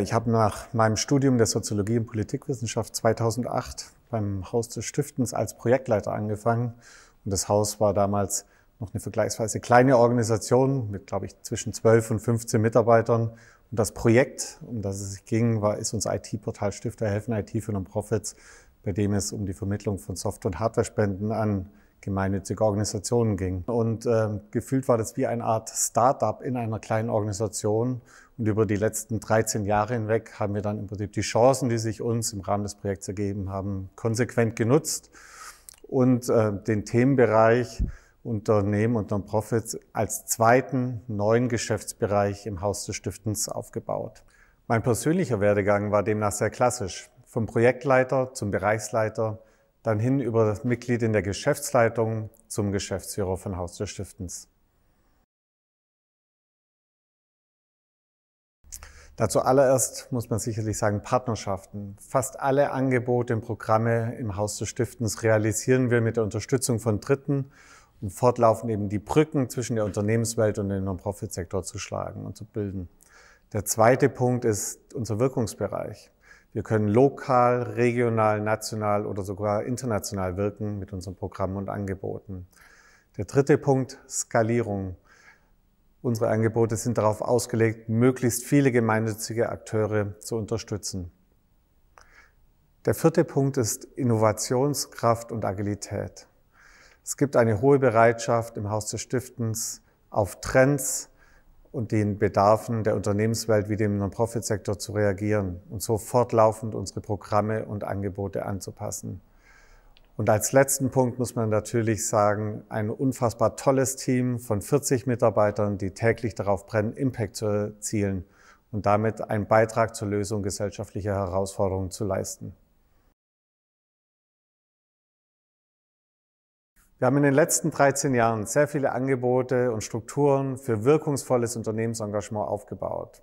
Ich habe nach meinem Studium der Soziologie und Politikwissenschaft 2008 beim Haus des Stiftens als Projektleiter angefangen. Und das Haus war damals noch eine vergleichsweise kleine Organisation mit, glaube ich, zwischen 12 und 15 Mitarbeitern. Und das Projekt, um das es ging, war, ist uns IT-Portal Stifter helfen IT für Non-Profits, bei dem es um die Vermittlung von Software- und Hardware-Spenden an gemeinnützige Organisationen ging. Und äh, gefühlt war das wie eine Art Start-up in einer kleinen Organisation. Und über die letzten 13 Jahre hinweg haben wir dann im Prinzip die Chancen, die sich uns im Rahmen des Projekts ergeben haben, konsequent genutzt und äh, den Themenbereich Unternehmen und Non-Profits als zweiten neuen Geschäftsbereich im Haus des Stiftens aufgebaut. Mein persönlicher Werdegang war demnach sehr klassisch. Vom Projektleiter zum Bereichsleiter, dann hin über das Mitglied in der Geschäftsleitung zum Geschäftsführer von Haus des Stiftens. Dazu allererst muss man sicherlich sagen Partnerschaften. Fast alle Angebote und Programme im Haus des Stiftens realisieren wir mit der Unterstützung von Dritten und fortlaufend eben die Brücken zwischen der Unternehmenswelt und dem Non-Profit-Sektor zu schlagen und zu bilden. Der zweite Punkt ist unser Wirkungsbereich. Wir können lokal, regional, national oder sogar international wirken mit unseren Programmen und Angeboten. Der dritte Punkt, Skalierung. Unsere Angebote sind darauf ausgelegt, möglichst viele gemeinnützige Akteure zu unterstützen. Der vierte Punkt ist Innovationskraft und Agilität. Es gibt eine hohe Bereitschaft im Haus des Stiftens auf Trends, und den Bedarfen der Unternehmenswelt wie dem Non-Profit-Sektor zu reagieren und so fortlaufend unsere Programme und Angebote anzupassen. Und als letzten Punkt muss man natürlich sagen, ein unfassbar tolles Team von 40 Mitarbeitern, die täglich darauf brennen, Impact zu erzielen und damit einen Beitrag zur Lösung gesellschaftlicher Herausforderungen zu leisten. Wir haben in den letzten 13 Jahren sehr viele Angebote und Strukturen für wirkungsvolles Unternehmensengagement aufgebaut.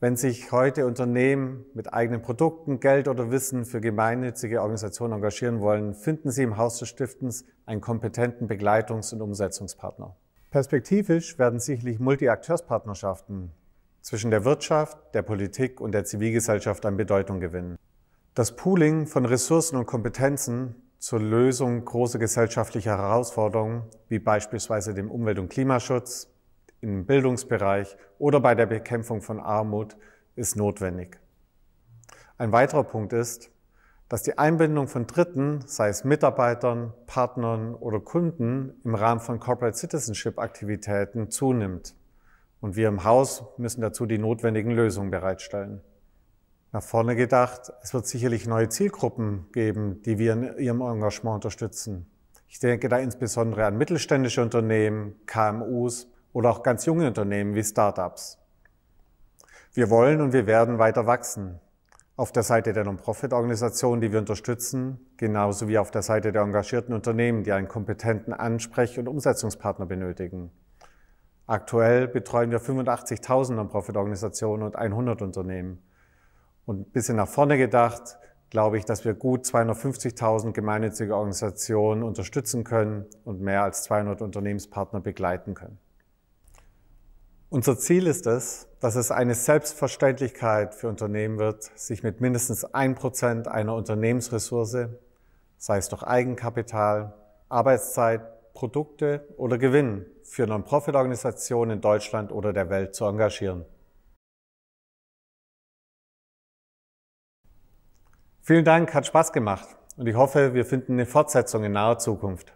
Wenn sich heute Unternehmen mit eigenen Produkten, Geld oder Wissen für gemeinnützige Organisationen engagieren wollen, finden sie im Haus des Stiftens einen kompetenten Begleitungs- und Umsetzungspartner. Perspektivisch werden sicherlich Multiakteurspartnerschaften zwischen der Wirtschaft, der Politik und der Zivilgesellschaft an Bedeutung gewinnen. Das Pooling von Ressourcen und Kompetenzen zur Lösung großer gesellschaftlicher Herausforderungen, wie beispielsweise dem Umwelt- und Klimaschutz, im Bildungsbereich oder bei der Bekämpfung von Armut, ist notwendig. Ein weiterer Punkt ist, dass die Einbindung von Dritten, sei es Mitarbeitern, Partnern oder Kunden, im Rahmen von Corporate Citizenship Aktivitäten zunimmt. Und wir im Haus müssen dazu die notwendigen Lösungen bereitstellen nach vorne gedacht, es wird sicherlich neue Zielgruppen geben, die wir in ihrem Engagement unterstützen. Ich denke da insbesondere an mittelständische Unternehmen, KMUs oder auch ganz junge Unternehmen wie Startups. Wir wollen und wir werden weiter wachsen. Auf der Seite der Non-Profit-Organisationen, die wir unterstützen, genauso wie auf der Seite der engagierten Unternehmen, die einen kompetenten Ansprech- und Umsetzungspartner benötigen. Aktuell betreuen wir 85.000 Non-Profit-Organisationen und 100 Unternehmen. Und ein bisschen nach vorne gedacht, glaube ich, dass wir gut 250.000 gemeinnützige Organisationen unterstützen können und mehr als 200 Unternehmenspartner begleiten können. Unser Ziel ist es, dass es eine Selbstverständlichkeit für Unternehmen wird, sich mit mindestens 1% einer Unternehmensressource, sei es durch Eigenkapital, Arbeitszeit, Produkte oder Gewinn für Non-Profit-Organisationen in Deutschland oder der Welt zu engagieren. Vielen Dank, hat Spaß gemacht und ich hoffe, wir finden eine Fortsetzung in naher Zukunft.